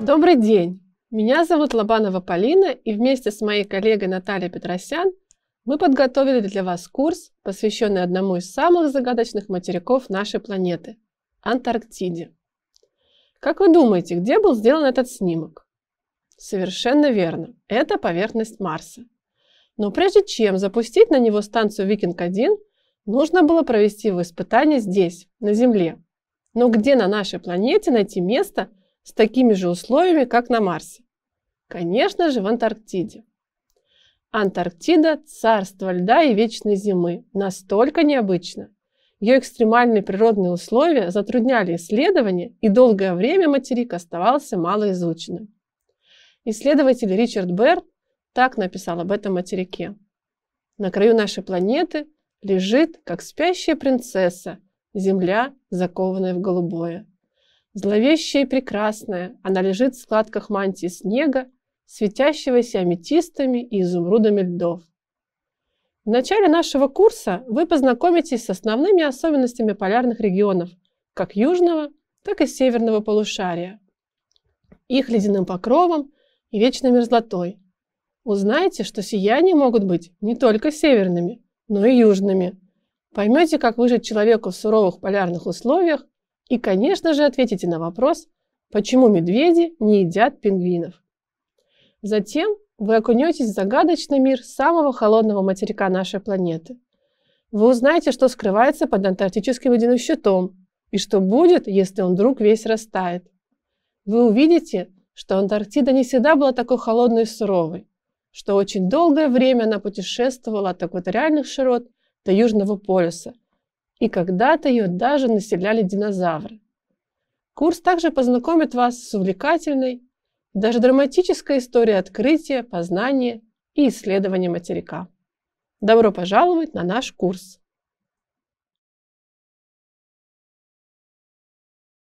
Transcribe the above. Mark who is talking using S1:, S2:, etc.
S1: Добрый день! Меня зовут Лобанова Полина, и вместе с моей коллегой Натальей Петросян мы подготовили для вас курс, посвященный одному из самых загадочных материков нашей планеты – Антарктиде. Как вы думаете, где был сделан этот снимок? Совершенно верно, это поверхность Марса. Но прежде чем запустить на него станцию «Викинг-1», нужно было провести его испытание здесь, на Земле. Но где на нашей планете найти место, с такими же условиями, как на Марсе. Конечно же, в Антарктиде. Антарктида – царство льда и вечной зимы. Настолько необычно. Ее экстремальные природные условия затрудняли исследования, и долгое время материк оставался малоизученным. Исследователь Ричард Берт так написал об этом материке. «На краю нашей планеты лежит, как спящая принцесса, земля, закованная в голубое. Зловещая и прекрасная, она лежит в складках мантии снега, светящегося аметистами и изумрудами льдов. В начале нашего курса вы познакомитесь с основными особенностями полярных регионов, как южного, так и северного полушария, их ледяным покровом и вечной мерзлотой. Узнаете, что сияния могут быть не только северными, но и южными. Поймете, как выжить человеку в суровых полярных условиях и, конечно же, ответите на вопрос, почему медведи не едят пингвинов. Затем вы окунетесь в загадочный мир самого холодного материка нашей планеты. Вы узнаете, что скрывается под антарктическим ледяным щитом и что будет, если он вдруг весь растает. Вы увидите, что Антарктида не всегда была такой холодной и суровой, что очень долгое время она путешествовала от экваториальных широт до Южного полюса – и когда-то ее даже населяли динозавры. Курс также познакомит вас с увлекательной, даже драматической историей открытия, познания и исследования материка. Добро пожаловать на наш курс!